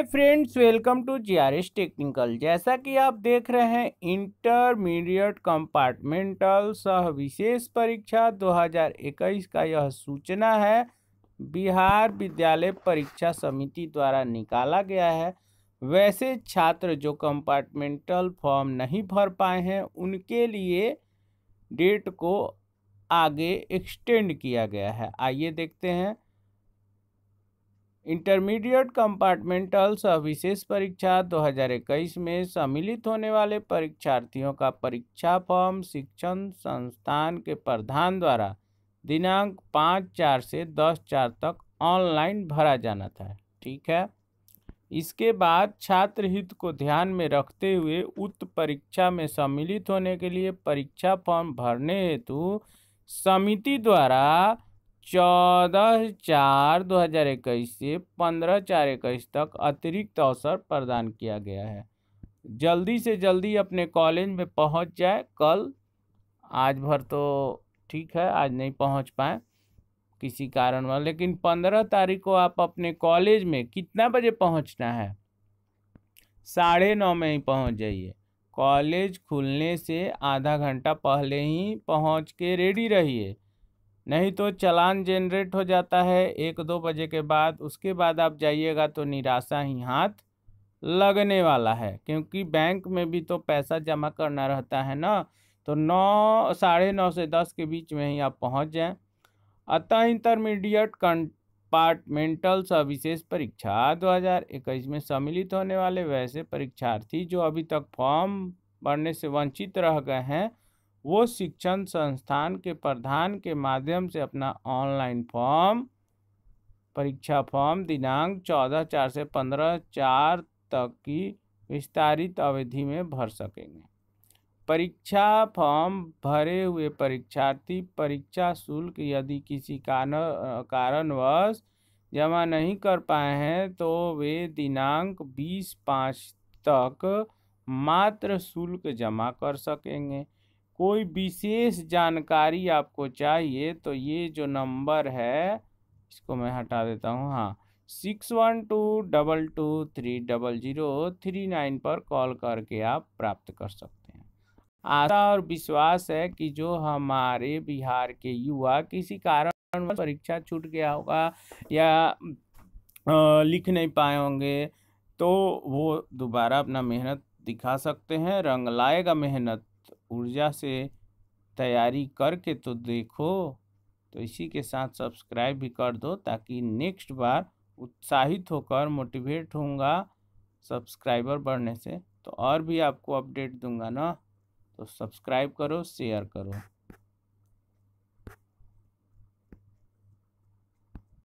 hi friends welcome to GRS technical जैसा कि आप देख रहे हैं इंटरमीडिएट कंपार्टमेंटल सह विशेष परीक्षा 2021 का यह सूचना है बिहार विद्यालय परीक्षा समिति द्वारा निकाला गया है वैसे छात्र जो कंपार्टमेंटल फॉर्म नहीं भर पाए हैं उनके लिए डेट को आगे एक्सटेंड किया गया है आइए देखते हैं इंटरमीडिएट कंपार्टमेंटल सह विशेष परीक्षा 2021 में सम्मिलित होने वाले परीक्षार्थियों का परीक्षा फॉर्म शिक्षण संस्थान के प्रधान द्वारा दिनांक पाँच चार से दस चार तक ऑनलाइन भरा जाना था ठीक है इसके बाद छात्र हित को ध्यान में रखते हुए उक्त परीक्षा में सम्मिलित होने के लिए परीक्षा फॉर्म भरने हेतु समिति द्वारा चौदह चार दो हज़ार इक्कीस से पंद्रह चार इक्कीस तक अतिरिक्त अवसर प्रदान किया गया है जल्दी से जल्दी अपने कॉलेज में पहुंच जाए कल आज भर तो ठीक है आज नहीं पहुंच पाए किसी वाले लेकिन पंद्रह तारीख को आप अपने कॉलेज में कितना बजे पहुंचना है साढ़े नौ में ही पहुंच जाइए कॉलेज खुलने से आधा घंटा पहले ही पहुंच के रेडी रहिए नहीं तो चलान जेनरेट हो जाता है एक दो बजे के बाद उसके बाद आप जाइएगा तो निराशा ही हाथ लगने वाला है क्योंकि बैंक में भी तो पैसा जमा करना रहता है ना तो नौ साढ़े नौ से दस के बीच में ही आप पहुंच जाएं अतः इंटरमीडिएट कंपार्टमेंटल सर्विसेज परीक्षा 2021 में सम्मिलित होने वाले वैसे परीक्षार्थी जो अभी तक फॉर्म भरने से वंचित रह गए हैं वो शिक्षण संस्थान के प्रधान के माध्यम से अपना ऑनलाइन फॉर्म परीक्षा फॉर्म दिनांक चौदह चार से पंद्रह चार तक की विस्तारित अवधि में भर सकेंगे परीक्षा फॉर्म भरे हुए परीक्षार्थी परीक्षा शुल्क यदि किसी कारण कारणवश जमा नहीं कर पाए हैं तो वे दिनांक बीस पाँच तक मात्र शुल्क जमा कर सकेंगे कोई विशेष जानकारी आपको चाहिए तो ये जो नंबर है इसको मैं हटा देता हूँ हाँ six one two double two three double zero three nine पर कॉल करके आप प्राप्त कर सकते हैं आशा और विश्वास है कि जो हमारे बिहार के युवा किसी कारण परीक्षा छूट गया होगा या लिख नहीं पाए होंगे तो वो दोबारा अपना मेहनत दिखा सकते हैं रंग लाएगा मेहनत ऊर्जा से तैयारी करके तो देखो तो इसी के साथ सब्सक्राइब भी कर दो ताकि नेक्स्ट बार उत्साहित होकर मोटिवेट होऊंगा सब्सक्राइबर बढ़ने से तो और भी आपको अपडेट दूंगा ना तो सब्सक्राइब करो शेयर करो